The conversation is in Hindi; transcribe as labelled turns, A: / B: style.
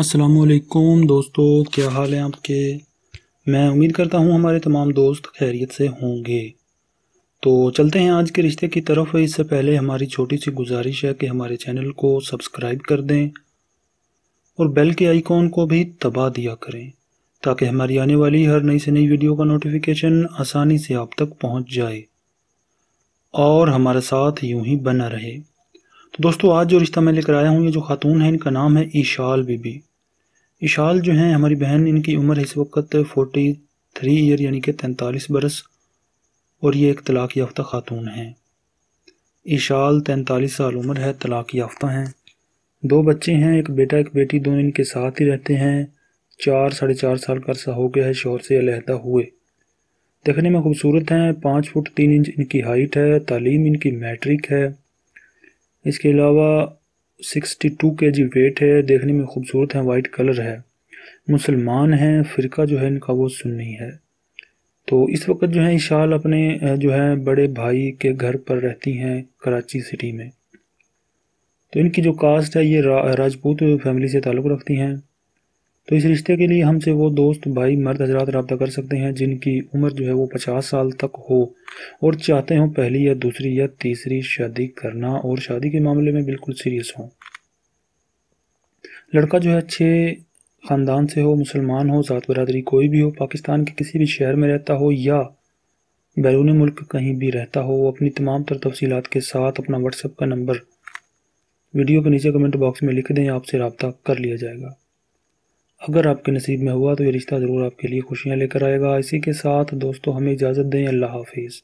A: असलकुम दोस्तों क्या हाल है आपके मैं उम्मीद करता हूँ हमारे तमाम दोस्त खैरियत से होंगे तो चलते हैं आज के रिश्ते की तरफ इससे पहले हमारी छोटी सी गुजारिश है कि हमारे चैनल को सब्सक्राइब कर दें और बेल के आइकॉन को भी दबा दिया करें ताकि हमारी आने वाली हर नई से नई वीडियो का नोटिफिकेशन आसानी से आप तक पहुँच जाए और हमारे साथ यूँ ही बना रहे तो दोस्तों आज जो रिश्ता मैं लेकर आया हूँ ये जो खातून है इनका नाम है ईशाल बीबी ईशाल जो हैं हमारी बहन इनकी उम्र है इस वक्त फोर्टी थ्री ईयर यानी कि तैंतालीस बरस और ये एक तलाक़ याफ्ता खातून हैं ईशाल तैंतालीस साल उम्र है तलाक़ याफ्ता हैं दो बच्चे हैं एक बेटा एक बेटी दोनों इनके साथ ही रहते हैं चार साढ़े चार साल का अरसा हो गया है शोर से अलहदा हुए देखने में खूबसूरत हैं पाँच फुट तीन इंच इनकी हाइट है तालीम इनकी मैट्रिक है इसके अलावा 62 जी वेट है देखने में खूबसूरत है वाइट कलर है मुसलमान हैं फ़िरका जो है इनका वो सुन्नी है तो इस वक्त जो है इशाल अपने जो है बड़े भाई के घर पर रहती हैं कराची सिटी में तो इनकी जो कास्ट है ये राजपूत फैमिली से ताल्लुक़ रखती हैं तो इस रिश्ते के लिए हमसे वो दोस्त भाई मर्द हजरात रबता कर सकते हैं जिनकी उम्र जो है वो पचास साल तक हो और चाहते हों पहली या दूसरी या तीसरी शादी करना और शादी के मामले में बिल्कुल सीरियस हों लड़का जो है अच्छे ख़ानदान से हो मुसलमान हो ज़ात बरदरी कोई भी हो पाकिस्तान के किसी भी शहर में रहता हो या बैरून मुल्क कहीं भी रहता हो वो अपनी तमाम तर तफसीत के साथ अपना व्हाट्सएप का नंबर वीडियो के नीचे कमेंट बॉक्स में लिख दें आपसे रबता कर लिया जाएगा अगर आपके नसीब में हुआ तो ये रिश्ता ज़रूर आपके लिए खुशियाँ लेकर आएगा इसी के साथ दोस्तों हमें इजाज़त दें अल्लाह हाफिज़